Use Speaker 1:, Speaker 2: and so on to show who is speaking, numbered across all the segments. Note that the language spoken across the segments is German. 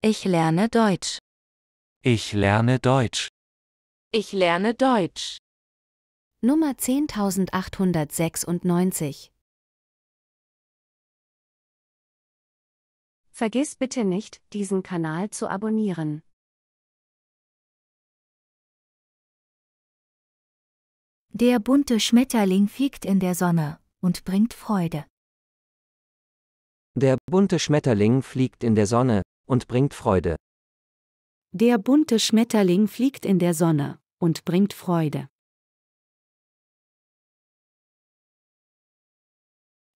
Speaker 1: Ich lerne Deutsch. Ich lerne Deutsch. Ich lerne Deutsch.
Speaker 2: Nummer 10896.
Speaker 1: Vergiss bitte nicht, diesen Kanal zu abonnieren. Der bunte Schmetterling fliegt in der Sonne und bringt Freude.
Speaker 3: Der bunte Schmetterling fliegt in der Sonne und bringt Freude.
Speaker 1: Der bunte Schmetterling fliegt in der Sonne und bringt Freude.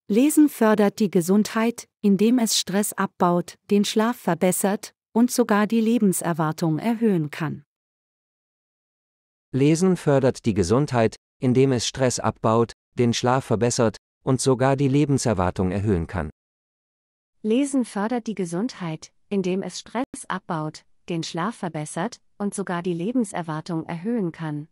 Speaker 1: Lesen fördert die
Speaker 2: Gesundheit, indem es Stress abbaut, den Schlaf verbessert und sogar die Lebenserwartung erhöhen kann.
Speaker 3: Lesen fördert die Gesundheit, indem es Stress abbaut, den Schlaf verbessert und sogar die Lebenserwartung erhöhen kann.
Speaker 2: Lesen fördert die Gesundheit, indem es Stress abbaut, den Schlaf verbessert und sogar die Lebenserwartung erhöhen kann.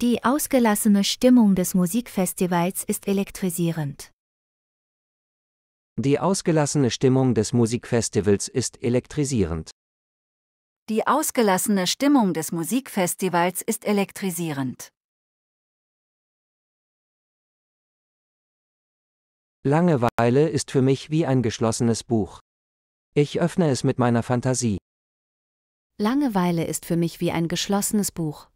Speaker 2: Die ausgelassene Stimmung des Musikfestivals ist elektrisierend.
Speaker 3: Die ausgelassene Stimmung des Musikfestivals ist elektrisierend.
Speaker 2: Die ausgelassene Stimmung des
Speaker 1: Musikfestivals ist elektrisierend.
Speaker 3: Langeweile ist für mich wie ein geschlossenes Buch. Ich öffne es mit meiner Fantasie.
Speaker 2: Langeweile ist für mich wie ein geschlossenes Buch.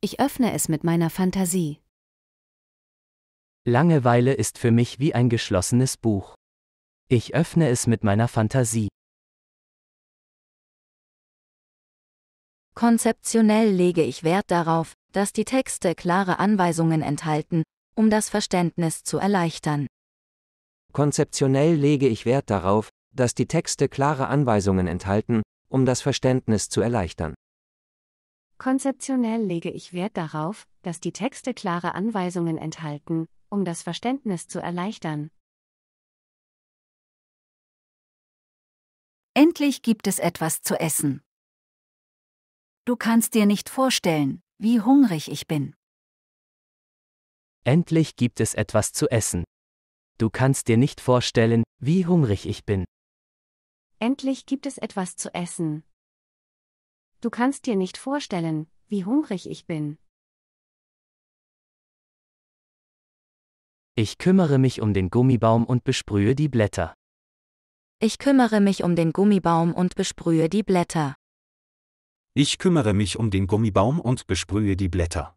Speaker 2: Ich öffne es mit meiner Fantasie.
Speaker 1: Langeweile ist für mich wie ein geschlossenes Buch. Ich öffne es mit meiner Fantasie.
Speaker 2: Konzeptionell lege ich Wert darauf, dass die Texte klare Anweisungen enthalten, um das Verständnis zu erleichtern.
Speaker 3: Konzeptionell lege ich Wert darauf, dass die Texte klare Anweisungen enthalten, um das Verständnis zu erleichtern.
Speaker 2: Konzeptionell lege ich Wert darauf, dass die Texte klare Anweisungen
Speaker 1: enthalten, um das Verständnis zu erleichtern. Endlich gibt es etwas zu essen. Du kannst dir nicht vorstellen, wie hungrig ich bin.
Speaker 3: Endlich gibt es etwas zu essen. Du kannst dir nicht vorstellen, wie hungrig
Speaker 1: ich bin. Endlich gibt es etwas zu essen. Du kannst dir nicht vorstellen, wie hungrig ich bin.
Speaker 3: Ich kümmere mich um den Gummibaum und besprühe die Blätter.
Speaker 2: Ich kümmere mich um den Gummibaum und besprühe die Blätter.
Speaker 1: Ich kümmere mich um den Gummibaum und besprühe die Blätter.